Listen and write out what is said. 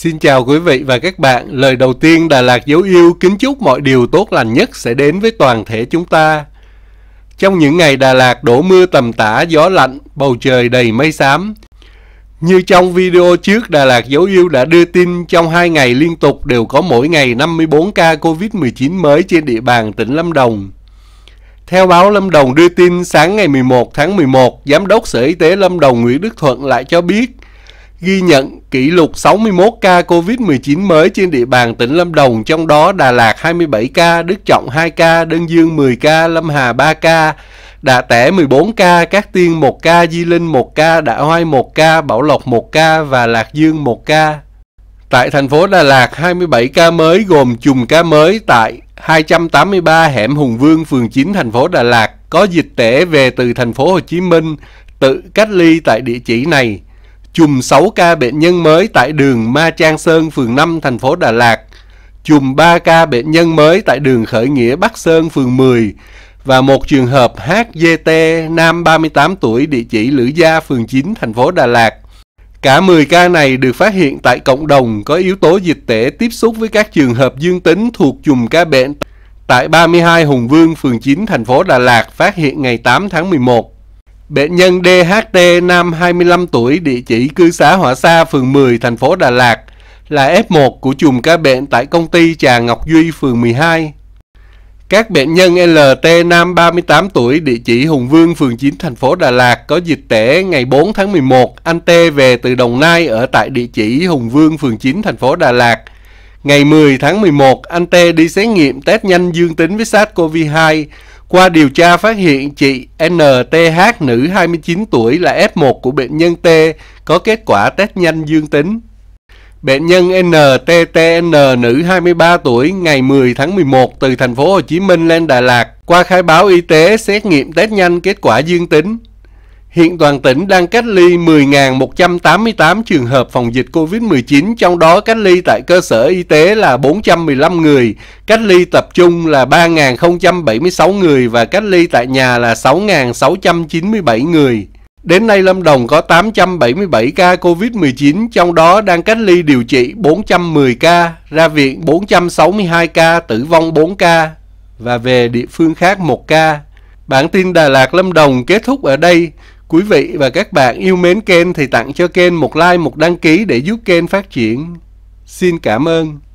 Xin chào quý vị và các bạn. Lời đầu tiên Đà Lạt dấu yêu kính chúc mọi điều tốt lành nhất sẽ đến với toàn thể chúng ta. Trong những ngày Đà Lạt đổ mưa tầm tã, gió lạnh, bầu trời đầy mây xám. Như trong video trước, Đà Lạt dấu yêu đã đưa tin trong 2 ngày liên tục đều có mỗi ngày 54 ca COVID-19 mới trên địa bàn tỉnh Lâm Đồng. Theo báo Lâm Đồng đưa tin sáng ngày 11 tháng 11, Giám đốc Sở Y tế Lâm Đồng Nguyễn Đức Thuận lại cho biết ghi nhận kỷ lục 61 ca COVID-19 mới trên địa bàn tỉnh Lâm Đồng, trong đó Đà Lạt 27 ca, Đức Trọng 2 ca, Đơn Dương 10 ca, Lâm Hà 3 ca, Đạ Tẻ 14 ca, Cát Tiên 1 ca, Di Linh 1 ca, Đạ Hoai 1 ca, Bảo Lộc 1 ca và Lạc Dương 1 ca. Tại thành phố Đà Lạt, 27 ca mới gồm chùm ca mới tại 283 hẻm Hùng Vương, phường 9, thành phố Đà Lạt, có dịch tễ về từ thành phố Hồ Chí Minh, tự cách ly tại địa chỉ này. Chùm 6 ca bệnh nhân mới tại đường Ma Trang Sơn, phường 5, thành phố Đà Lạt. Chùm 3 ca bệnh nhân mới tại đường Khởi Nghĩa Bắc Sơn, phường 10. Và một trường hợp HGT, nam 38 tuổi, địa chỉ Lữ Gia, phường 9, thành phố Đà Lạt. Cả 10 ca này được phát hiện tại cộng đồng có yếu tố dịch tễ tiếp xúc với các trường hợp dương tính thuộc chùm ca bệnh tại 32 Hùng Vương, phường 9, thành phố Đà Lạt phát hiện ngày 8 tháng 11. Bệnh nhân DHT nam 25 tuổi, địa chỉ cư xá Hỏa Sa, phường 10, thành phố Đà Lạt, là F1 của chùm ca bệnh tại công ty Trà Ngọc Duy, phường 12. Các bệnh nhân LT nam 38 tuổi, địa chỉ Hùng Vương, phường 9, thành phố Đà Lạt có dịch tễ ngày 4 tháng 11. Anh T về từ Đồng Nai ở tại địa chỉ Hùng Vương, phường 9, thành phố Đà Lạt. Ngày 10 tháng 11, anh T đi xét nghiệm test nhanh dương tính với SARS-CoV-2. Qua điều tra phát hiện chị NTH nữ 29 tuổi là F1 của bệnh nhân T có kết quả test nhanh dương tính. Bệnh nhân NTTN nữ 23 tuổi ngày 10 tháng 11 từ thành phố Hồ Chí Minh lên Đà Lạt qua khai báo y tế xét nghiệm test nhanh kết quả dương tính. Hiện toàn tỉnh đang cách ly 10.188 trường hợp phòng dịch COVID-19, trong đó cách ly tại cơ sở y tế là 415 người, cách ly tập trung là 3.076 người và cách ly tại nhà là 6.697 người. Đến nay Lâm Đồng có 877 ca COVID-19, trong đó đang cách ly điều trị 410 ca, ra viện 462 ca, tử vong 4 ca và về địa phương khác 1 ca. Bản tin Đà Lạt Lâm Đồng kết thúc ở đây. Quý vị và các bạn yêu mến kênh thì tặng cho kênh một like, một đăng ký để giúp kênh phát triển. Xin cảm ơn.